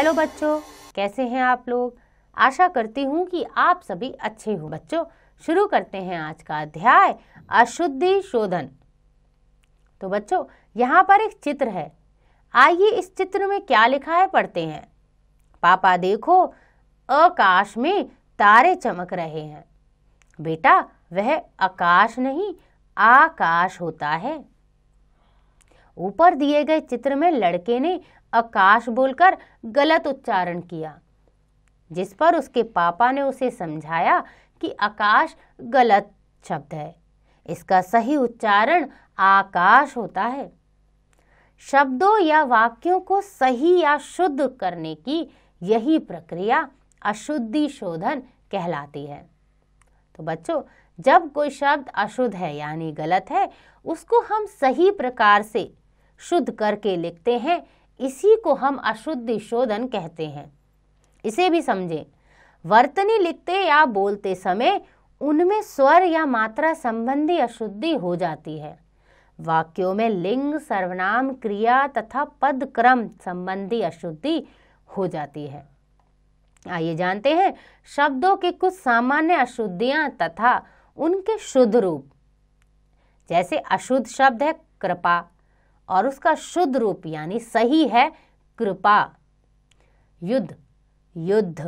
hello बच्चों कैसे हैं आप लोग आशा करती हूँ कि आप सभी अच्छे हो बच्चों शुरू करते हैं आज का अध्याय अशुद्धि शोधन तो बच्चों यहाँ पर एक चित्र है आइए इस चित्र में क्या लिखा है पढ़ते हैं पापा देखो आकाश में तारे चमक रहे हैं बेटा वह आकाश नहीं आकाश होता है ऊपर दिए गए चित्र में लड़के ने आकाश बोलकर गलत उच्चारण किया जिस पर उसके पापा ने उसे समझाया कि आकाश गलत शब्द है इसका सही उच्चारण आकाश होता है शब्दों या वाक्यों को सही या शुद्ध करने की यही प्रक्रिया अशुद्धि शोधन कहलाती है तो बच्चों जब कोई शब्द अशुद्ध है यानी गलत है उसको हम सही प्रकार से शुद्ध करके लिखते हैं इसी को हम अशुद्धि शोधन कहते हैं इसे भी समझें वर्तनी लिखते या बोलते समय उनमें स्वर या मात्रा संबंधी अशुद्धि हो जाती है वाक्यों में लिंग सर्वनाम क्रिया तथा पद क्रम संबंधी अशुद्धि हो जाती है आइए जानते हैं शब्दों के कुछ सामान्य अशुद्धियां तथा उनके शुद्ध रूप जैसे अशुद्ध शब्द है कृपा और उसका शुद्ध रूप यानी सही है कृपा युद्ध युद्ध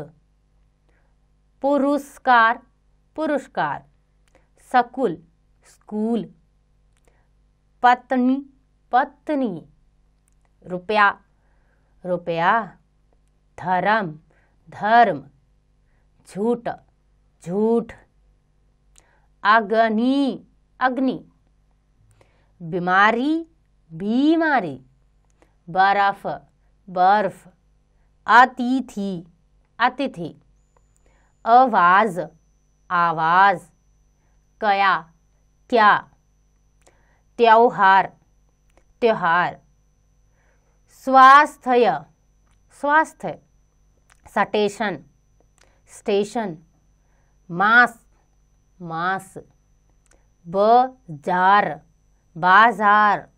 पुरस्कार पुरस्कार सकुल स्कूल पत्नी पत्नी रुपया रुपया धर्म धर्म झूठ झूठ अग्नि अग्नि बीमारी बीमारी बर्फ बर्फ अतिथि अतिथि आवाज आवाज कया क्या त्यौहार त्यौहार स्वास्थ्य स्वास्थ्य सटेशन स्टेशन मास मास बजार बाजार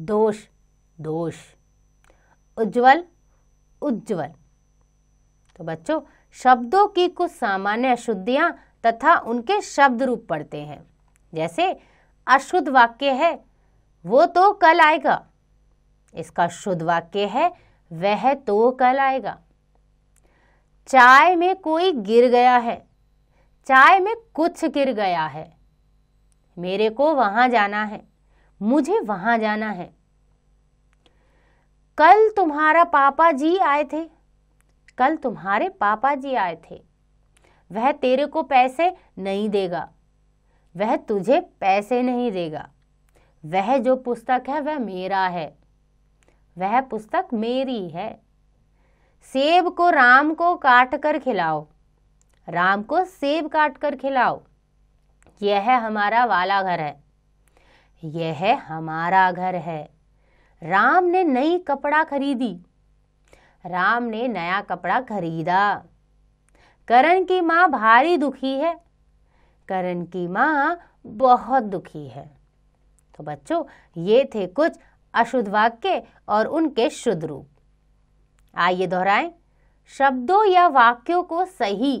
दोष दोष उज्जवल उज्जवल तो बच्चों शब्दों की कुछ सामान्य अशुद्धियां तथा उनके शब्द रूप पढ़ते हैं जैसे अशुद्ध वाक्य है वो तो कल आएगा इसका शुद्ध वाक्य है वह तो कल आएगा चाय में कोई गिर गया है चाय में कुछ गिर गया है मेरे को वहां जाना है मुझे वहां जाना है कल तुम्हारा पापा जी आए थे कल तुम्हारे पापा जी आए थे वह तेरे को पैसे नहीं देगा वह तुझे पैसे नहीं देगा वह जो पुस्तक है वह मेरा है वह पुस्तक मेरी है सेब को राम को काट कर खिलाओ राम को सेब काट कर खिलाओ यह हमारा वाला घर है यह हमारा घर है राम ने नई कपड़ा खरीदी राम ने नया कपड़ा खरीदा करण की माँ भारी दुखी है करण की माँ बहुत दुखी है तो बच्चों ये थे कुछ अशुद्ध वाक्य और उनके शुद्ध रूप आइए दोहराएं शब्दों या वाक्यों को सही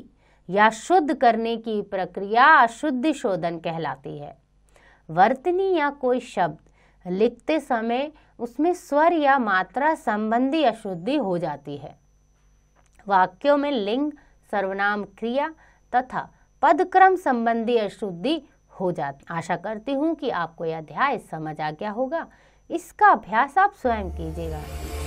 या शुद्ध करने की प्रक्रिया अशुद्ध शोधन कहलाती है वर्तनी या कोई शब्द लिखते समय उसमें स्वर या मात्रा संबंधी अशुद्धि हो जाती है वाक्यों में लिंग सर्वनाम क्रिया तथा पदक्रम संबंधी अशुद्धि हो जाती आशा करती हूँ कि आपको यह अध्याय समझ आ गया होगा इसका अभ्यास आप स्वयं कीजिएगा